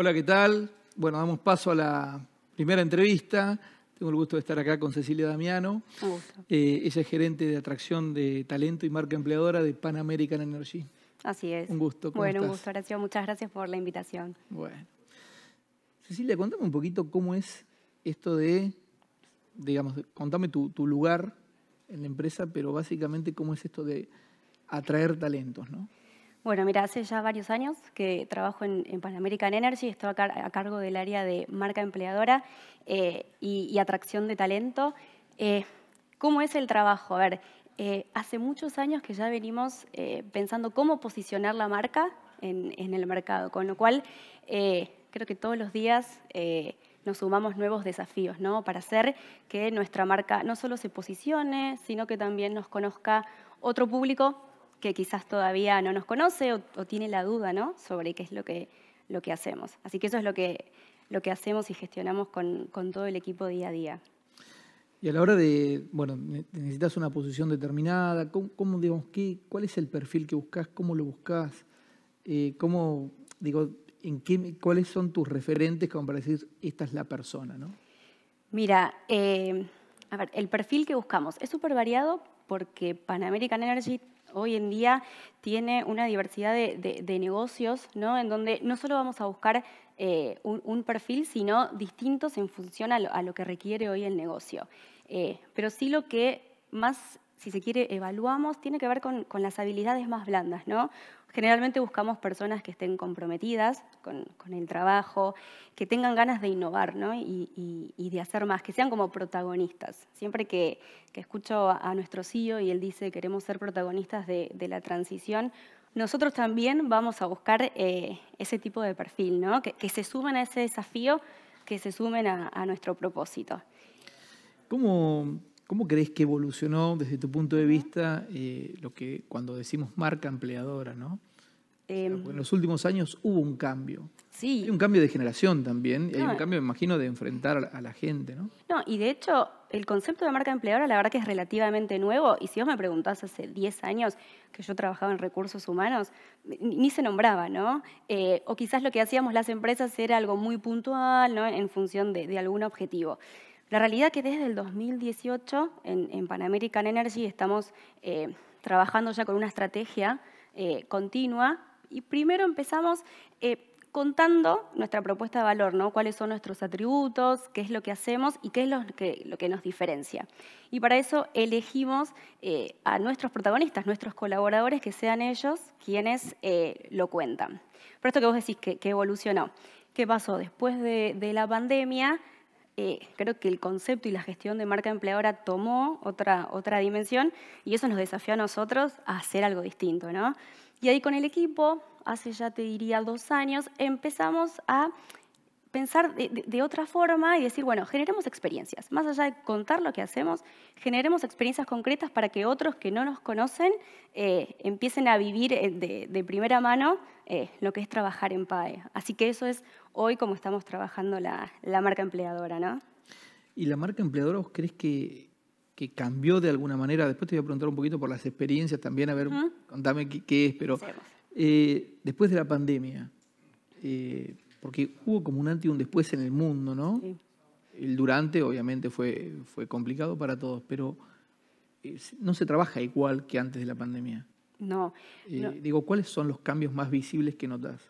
Hola, ¿qué tal? Bueno, damos paso a la primera entrevista. Tengo el gusto de estar acá con Cecilia Damiano. Un gusto. Eh, ella es gerente de atracción de talento y marca empleadora de Pan American Energy. Así es. Un gusto. bueno, un gusto, Horacio. Muchas gracias por la invitación. Bueno. Cecilia, contame un poquito cómo es esto de, digamos, contame tu lugar en la empresa, pero básicamente cómo es esto de atraer talentos, ¿no? Bueno, mira, hace ya varios años que trabajo en, en Energy, estoy a, cargo del área de marca empleadora eh, y, atracción de talento. Eh, ¿Cómo es el trabajo? A ver, eh, hace muchos años que ya venimos pensando cómo posicionar la marca en, en el mercado, con lo cual creo que todos los días nos sumamos nuevos desafíos, ¿no? Para hacer que nuestra marca no solo se posicione, sino que también nos conozca otro público que quizás todavía no nos conoce o, tiene la duda ¿no? sobre qué es lo que, lo que hacemos. Así que eso es lo que, lo que hacemos y gestionamos con, todo el equipo día a día. Y a la hora de, bueno, necesitas una posición determinada, ¿cómo, digamos, qué, ¿cuál es el perfil que buscas? ¿Cómo lo buscas? Eh, ¿Cómo, digo, en qué, cuáles son tus referentes como para decir, esta es la persona, ¿no? Mira, eh, a ver, el perfil que buscamos es súper variado porque Pan American Energy hoy en día tiene una diversidad de, negocios, ¿no? En donde no solo vamos a buscar eh, un, perfil, sino distintos en función a lo, que requiere hoy el negocio. Eh, pero sí lo que más si se quiere, evaluamos, tiene que ver con, con, las habilidades más blandas, ¿no? Generalmente buscamos personas que estén comprometidas con, el trabajo, que tengan ganas de innovar y, de hacer más, que sean como protagonistas. Siempre que, escucho a nuestro CEO y él dice queremos ser protagonistas de, la transición, nosotros también vamos a buscar eh, ese tipo de perfil, que, se sumen a ese desafío, que se sumen a, nuestro propósito. ¿Cómo, crees que evolucionó desde tu punto de vista eh, lo que cuando decimos marca empleadora? ¿no? Em, en los últimos años hubo un cambio. Sí. Hay un cambio de generación también, y hay un cambio, me imagino, de enfrentar a la gente, ¿no? y de hecho, el concepto de marca empleadora, la verdad que es relativamente nuevo, y si vos me preguntás hace 10 años que yo trabajaba en recursos humanos, ni se nombraba, ¿no? Eh, o quizás lo que hacíamos las empresas era algo muy puntual, ¿no? En función de, algún objetivo. La realidad es que desde el 2018 en, Panamerican Energy estamos eh, trabajando ya con una estrategia eh, continua y primero empezamos eh, contando nuestra propuesta de valor, ¿no? cuáles son nuestros atributos, qué es lo que hacemos y qué es lo que, lo que nos diferencia. Y para eso elegimos eh, a nuestros protagonistas, nuestros colaboradores, que sean ellos quienes eh, lo cuentan. Pero esto que vos decís que, evolucionó. ¿Qué pasó? Después de, la pandemia, creo que el concepto y la gestión de marca empleadora tomó otra, otra dimensión y eso nos desafió a nosotros a hacer algo distinto, ¿no? Y ahí con el equipo, hace ya te diría dos años, empezamos a pensar de, otra forma y decir, bueno, generemos experiencias. Más allá de contar lo que hacemos, generemos experiencias concretas para que otros que no nos conocen eh, empiecen a vivir eh, de, primera mano eh, lo que es trabajar en PAE. Así que eso es hoy como estamos trabajando la, marca empleadora, ¿no? ¿Y la marca empleadora vos crees que, que cambió de alguna manera. Después te voy a preguntar un poquito por las experiencias también, a ver, contame qué, es, pero eh, después de la pandemia, eh, porque hubo como un antes y un después en el mundo, ¿no? El durante, obviamente, fue, fue complicado para todos, pero eh, no se trabaja igual que antes de la pandemia. no. Digo, ¿cuáles son los cambios más visibles que notas?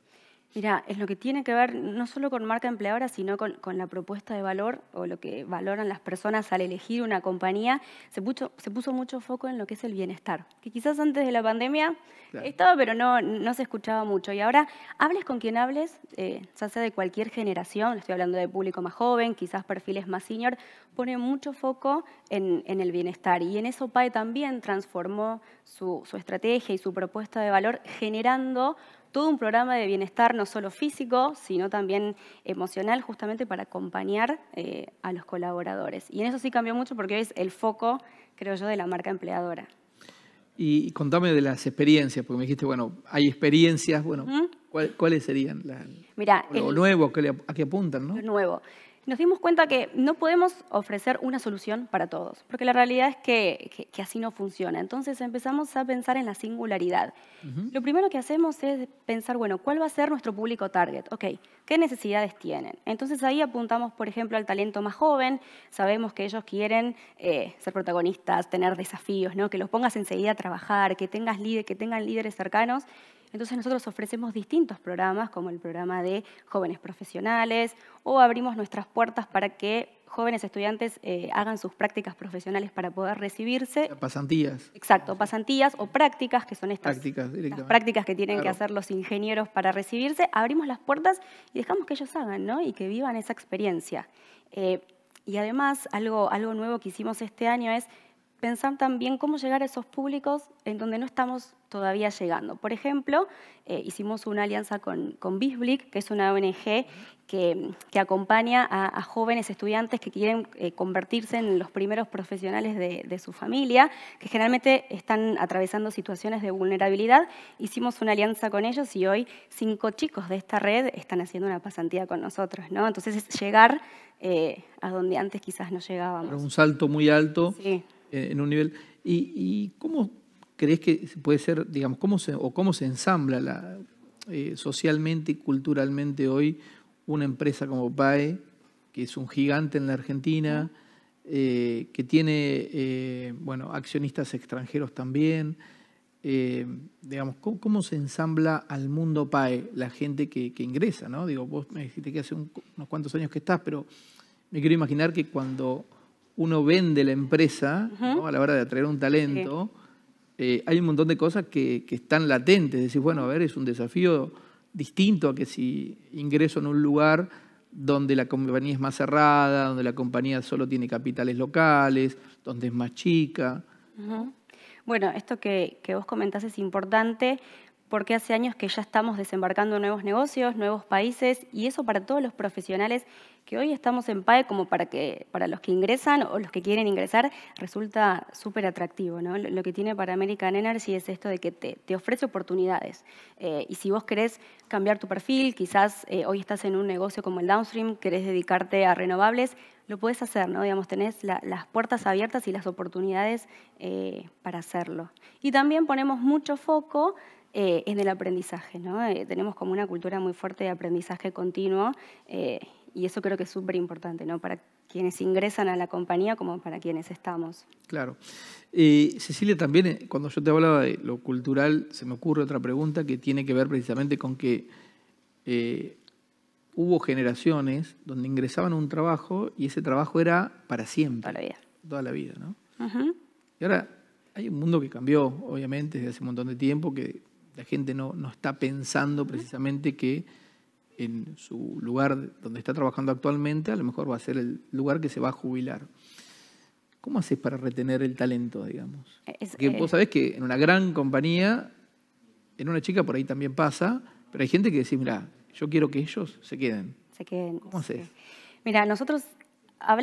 Mira, es lo que tiene que ver no solo con marca empleadora, sino con, la propuesta de valor o lo que valoran las personas al elegir una compañía. Se puso, mucho foco en lo que es el bienestar, que quizás antes de la pandemia estaba, pero no, no se escuchaba mucho. Y ahora, hables con quien hables, eh, ya sea de cualquier generación, estoy hablando de público más joven, quizás perfiles más senior, pone mucho foco en, el bienestar. Y en eso PAE también transformó su, su estrategia y su propuesta de valor generando todo un programa de bienestar, no solo físico, sino también emocional, justamente para acompañar eh, a los colaboradores. Y en eso sí cambió mucho porque es el foco, creo yo, de la marca empleadora. Y contame de las experiencias, porque me dijiste, bueno, hay experiencias, bueno, ¿cuáles serían las... Mira, lo nuevo, a que apuntan, ¿no? Lo nuevo nos dimos cuenta que no podemos ofrecer una solución para todos, porque la realidad es que, así no funciona. Entonces empezamos a pensar en la singularidad. Lo primero que hacemos es pensar, bueno, ¿cuál va a ser nuestro público target? Ok, ¿qué necesidades tienen? Entonces ahí apuntamos, por ejemplo, al talento más joven. Sabemos que ellos quieren eh, ser protagonistas, tener desafíos, ¿no? que los pongas enseguida a trabajar, que tengas que tengan líderes cercanos entonces nosotros ofrecemos distintos programas, como el programa de jóvenes profesionales, o abrimos nuestras puertas para que jóvenes estudiantes eh, hagan sus prácticas profesionales para poder recibirse. Pasantías. Exacto, pasantías o prácticas, que son estas prácticas, que tienen que hacer los ingenieros para recibirse. Abrimos las puertas y dejamos que ellos hagan, ¿no? Y que vivan esa experiencia. Eh, y además, algo nuevo que hicimos este año es pensar también cómo llegar a esos públicos en donde no estamos todavía llegando. Por ejemplo, eh, hicimos una alianza con, con Bisblick, que es una ONG que, acompaña a, jóvenes estudiantes que quieren eh, convertirse en los primeros profesionales de, su familia, que generalmente están atravesando situaciones de vulnerabilidad. Hicimos una alianza con ellos y hoy cinco chicos de esta red están haciendo una pasantía con nosotros. ¿no? Entonces es llegar eh, a donde antes quizás no llegábamos. un salto muy alto. Sí eh, en un nivel. ¿Y, cómo crees que puede ser, digamos, cómo se, o cómo se ensambla la, eh, socialmente y culturalmente hoy una empresa como PAE, que es un gigante en la Argentina, eh, que tiene bueno, accionistas extranjeros también? digamos, ¿cómo, se ensambla al mundo PAE la gente que, que, ingresa? ¿no? Digo, vos me dijiste que hace unos cuantos años que estás, pero me quiero imaginar que cuando uno vende la empresa a la hora de atraer un talento, eh, hay un montón de cosas que, están latentes. decir, bueno, a ver, es un desafío distinto a que si ingreso en un lugar donde la compañía es más cerrada, donde la compañía solo tiene capitales locales, donde es más chica. Bueno, esto que, que, vos comentás es importante porque hace años que ya estamos desembarcando nuevos negocios, nuevos países, y eso para todos los profesionales que hoy estamos en PAE, como para, que, para los que ingresan o los que quieren ingresar, resulta súper atractivo. Lo que tiene para American Energy es esto de que te, ofrece oportunidades. Eh, y si vos querés cambiar tu perfil, quizás eh, hoy estás en un negocio como el downstream, querés dedicarte a renovables, lo puedes hacer, ¿no? Digamos, tenés las puertas abiertas y las oportunidades eh, para hacerlo. Y también ponemos mucho foco eh, es del aprendizaje. ¿no? Eh, tenemos como una cultura muy fuerte de aprendizaje continuo eh, y eso creo que es súper importante ¿no? para quienes ingresan a la compañía como para quienes estamos. Claro. Cecilia, también cuando yo te hablaba de lo cultural, se me ocurre otra pregunta que tiene que ver precisamente con que hubo generaciones donde ingresaban a un trabajo y ese trabajo era para siempre. Toda la vida. Toda la vida, ¿no? Y ahora hay un mundo que cambió, obviamente, desde hace un montón de tiempo, que la gente no, no está pensando precisamente que en su lugar donde está trabajando actualmente, a lo mejor va a ser el lugar que se va a jubilar. ¿Cómo haces para retener el talento, digamos? E-, es, que eh, vos sabés que en una gran compañía, en una chica por ahí también pasa, pero hay gente que dice, mira, yo quiero que ellos se queden. Se queden. ¿Cómo haces? Mira, nosotros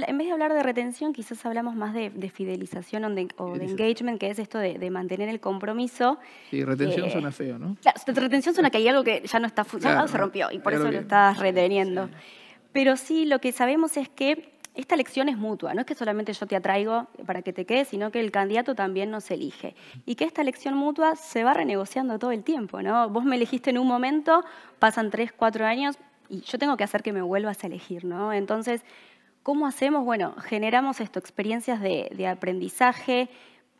en vez de hablar de retención, quizás hablamos más de, fidelización o de, engagement, que es esto de, mantener el compromiso. Y retención eh, suena feo, ¿no? Claro, retención suena que hay algo que ya no está funcionando, se rompió y por eso lo estás reteniendo. Pero sí, lo que sabemos es que esta elección es mutua, no es que solamente yo te atraigo para que te quedes, sino que el candidato también nos elige. Y que esta elección mutua se va renegociando todo el tiempo, ¿no? Vos me elegiste en un momento, pasan tres, cuatro años y yo tengo que hacer que me vuelvas a elegir, ¿no? Entonces, ¿Cómo hacemos? Bueno, generamos esto, experiencias de, aprendizaje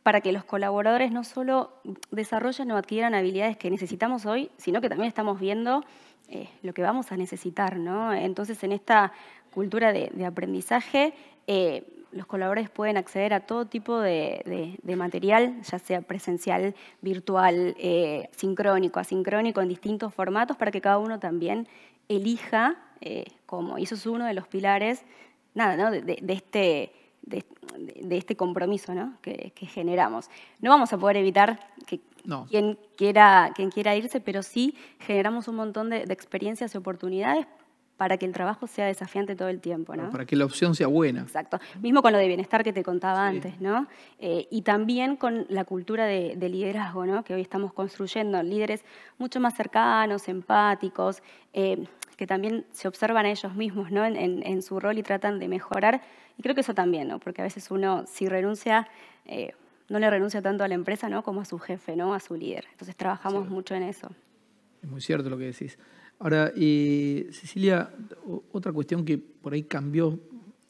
para que los colaboradores no solo desarrollen o adquieran habilidades que necesitamos hoy, sino que también estamos viendo eh, lo que vamos a necesitar. Entonces, en esta cultura de, aprendizaje, eh, los colaboradores pueden acceder a todo tipo de, material, ya sea presencial, virtual, eh, sincrónico, asincrónico, en distintos formatos, para que cada uno también elija eh, cómo. Y eso es uno de los pilares nada, ¿no? de, este de, este compromiso ¿no? que, generamos. No vamos a poder evitar que quien, quiera, quien quiera irse, pero sí generamos un montón de experiencias y oportunidades para que el trabajo sea desafiante todo el tiempo, ¿no? Para que la opción sea buena. Exacto. Mismo con lo de bienestar que te contaba antes, ¿no? Eh, y también con la cultura de, liderazgo, ¿no? Que hoy estamos construyendo, líderes mucho más cercanos, empáticos, eh, que también se observan a ellos mismos, ¿no? En, su rol y tratan de mejorar. Y creo que eso también, ¿no? Porque a veces uno, si renuncia... Eh, no le renuncia tanto a la empresa ¿no? como a su jefe, ¿no? a su líder. Entonces trabajamos mucho en eso. Es muy cierto lo que decís. Ahora, eh, Cecilia, otra cuestión que por ahí cambió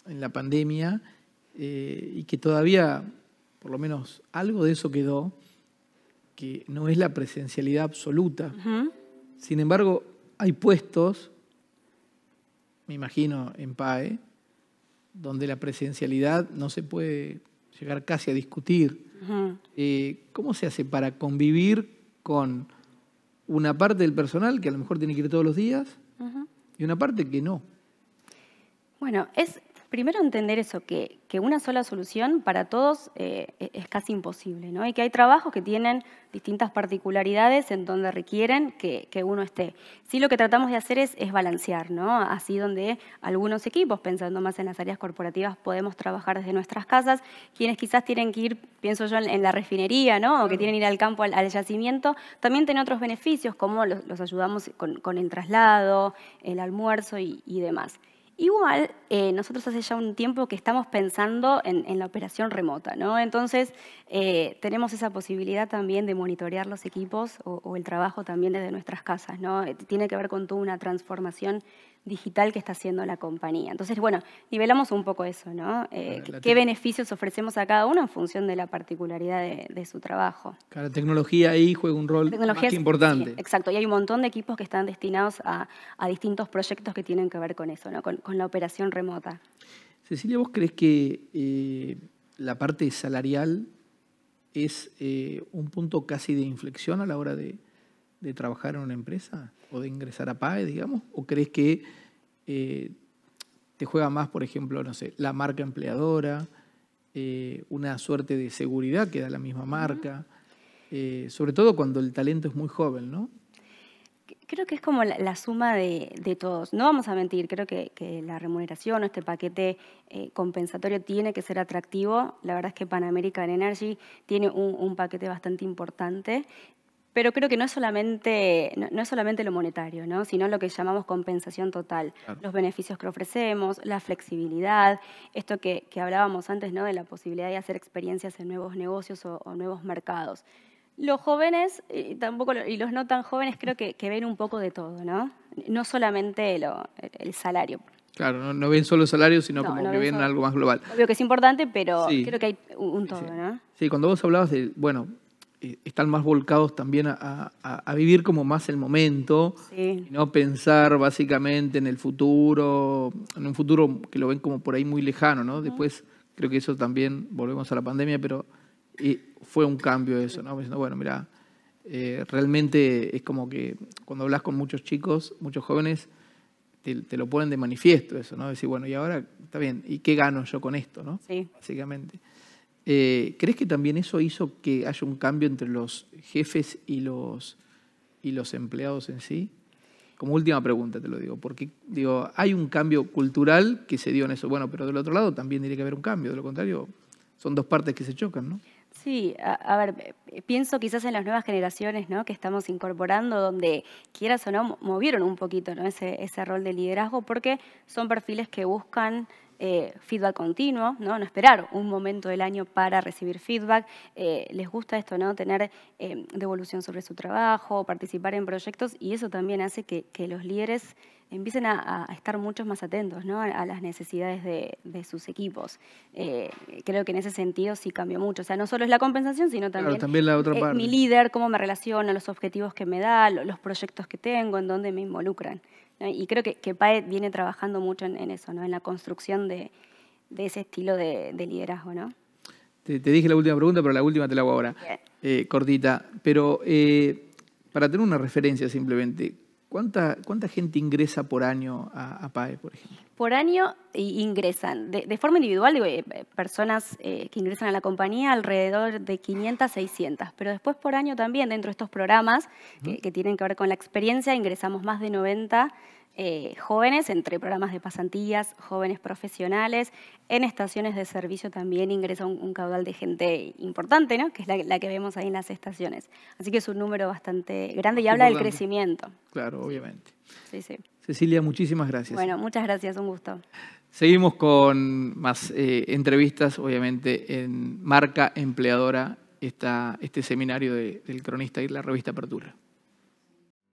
en la pandemia eh, y que todavía, por lo menos algo de eso quedó, que no es la presencialidad absoluta. Sin embargo, hay puestos, me imagino, en PAE, donde la presencialidad no se puede llegar casi a discutir. Eh, ¿Cómo se hace para convivir con una parte del personal que a lo mejor tiene que ir todos los días y una parte que no. Bueno, es, Primero entender eso, que, una sola solución para todos eh, e, es casi imposible, ¿no? Y que hay trabajos que tienen distintas particularidades en donde requieren que, uno esté. Sí lo que tratamos de hacer es, balancear, ¿no? Así donde algunos equipos, pensando más en las áreas corporativas, podemos trabajar desde nuestras casas, quienes quizás tienen que ir, pienso yo, en, la refinería, ¿no? O que tienen que ir al campo, al, yacimiento, también tienen otros beneficios, como los, ayudamos con, el traslado, el almuerzo y demás. Igual, eh, nosotros hace ya un tiempo que estamos pensando en, la operación remota, ¿no? Entonces, eh, tenemos esa posibilidad también de monitorear los equipos o, o, el trabajo también desde nuestras casas, ¿no? Eh, tiene que ver con toda una transformación digital que está haciendo la compañía. Entonces, bueno, nivelamos un poco eso, ¿no? Eh, ¿Qué beneficios ofrecemos a cada uno en función de la particularidad de, su trabajo? Claro, tecnología ahí juega un rol importante. exacto, y hay un montón de equipos que están destinados a, distintos proyectos que tienen que ver con eso, ¿no? con, la operación remota. Cecilia, ¿vos crees que eh, la parte salarial es eh, un punto casi de inflexión a la hora de, de trabajar en una empresa o de ingresar a PAE, digamos? ¿O crees que eh, te juega más, por ejemplo, no sé, la marca empleadora, eh, una suerte de seguridad que da la misma marca, eh, sobre todo cuando el talento es muy joven, ¿no? Creo que es como la, suma de, todos. No vamos a mentir, creo que, la remuneración o este paquete compensatorio tiene que ser atractivo. La verdad es que Pan American Energy tiene un, un paquete bastante importante pero creo que no es solamente, no, es solamente lo monetario, ¿no? sino lo que llamamos compensación total, los beneficios que ofrecemos, la flexibilidad, esto que, hablábamos antes ¿no? de la posibilidad de hacer experiencias en nuevos negocios o, nuevos mercados. Los jóvenes y, tampoco, y los no tan jóvenes creo que, ven un poco de todo, ¿no? No solamente lo, el salario. Claro, no, no, ven solo el salario, sino como que ven algo más global. Obvio que es importante, pero creo que hay un todo, sí. cuando vos hablabas de, bueno, eh, están más volcados también a, vivir como más el momento y no pensar básicamente en el futuro, en un futuro que lo ven como por ahí muy lejano, ¿no? Después creo que eso también, volvemos a la pandemia, pero fue un cambio eso, ¿no? bueno, mira, eh, realmente es como que cuando hablas con muchos chicos, muchos jóvenes, te, lo ponen de manifiesto eso, ¿no? Decir, bueno, y ahora está bien, ¿y qué gano yo con esto, ¿no? Sí. Básicamente. Eh, ¿Crees que también eso hizo que haya un cambio entre los jefes y los, y los empleados en sí? Como última pregunta te lo digo, porque digo, hay un cambio cultural que se dio en eso. Bueno, pero del otro lado también tiene que haber un cambio, de lo contrario, son dos partes que se chocan, ¿no? Sí, a, ver, eh, pienso quizás en las nuevas generaciones ¿no? que estamos incorporando, donde quieras o no, movieron un poquito ¿no? ese, ese rol de liderazgo, porque son perfiles que buscan eh, feedback continuo, ¿no? ¿no? esperar un momento del año para recibir feedback. Eh, les gusta esto, ¿no? tener eh, devolución sobre su trabajo, participar en proyectos y eso también hace que, los líderes empiecen a, estar mucho más atentos a, las necesidades de, sus equipos. creo que en ese sentido sí cambió mucho. O sea, no solo es la compensación, sino también, mi líder, cómo me relaciona, los objetivos que me da, los proyectos que tengo, en dónde me involucran. Y creo que, que, viene trabajando mucho en, eso, ¿no? en la construcción de, ese estilo de, liderazgo. ¿no? Te, dije la última pregunta, pero la última te la hago ahora, eh, cortita. Pero eh, para tener una referencia simplemente, ¿Cuánta, gente ingresa por año a, PAE, por ejemplo? Por año ingresan, de, forma individual, eh, personas eh, que ingresan a la compañía alrededor de 500, 600, pero después por año también dentro de estos programas que, que, tienen que ver con la experiencia ingresamos más de 90 eh, jóvenes, entre programas de pasantías, jóvenes profesionales. En estaciones de servicio también ingresa un, caudal de gente importante, ¿no? que es la, que vemos ahí en las estaciones. Así que es un número bastante grande y habla del crecimiento. Claro, obviamente. Cecilia, muchísimas gracias. Bueno, muchas gracias, un gusto. Seguimos con más eh, entrevistas, obviamente, en Marca Empleadora, este seminario del cronista y la revista Apertura.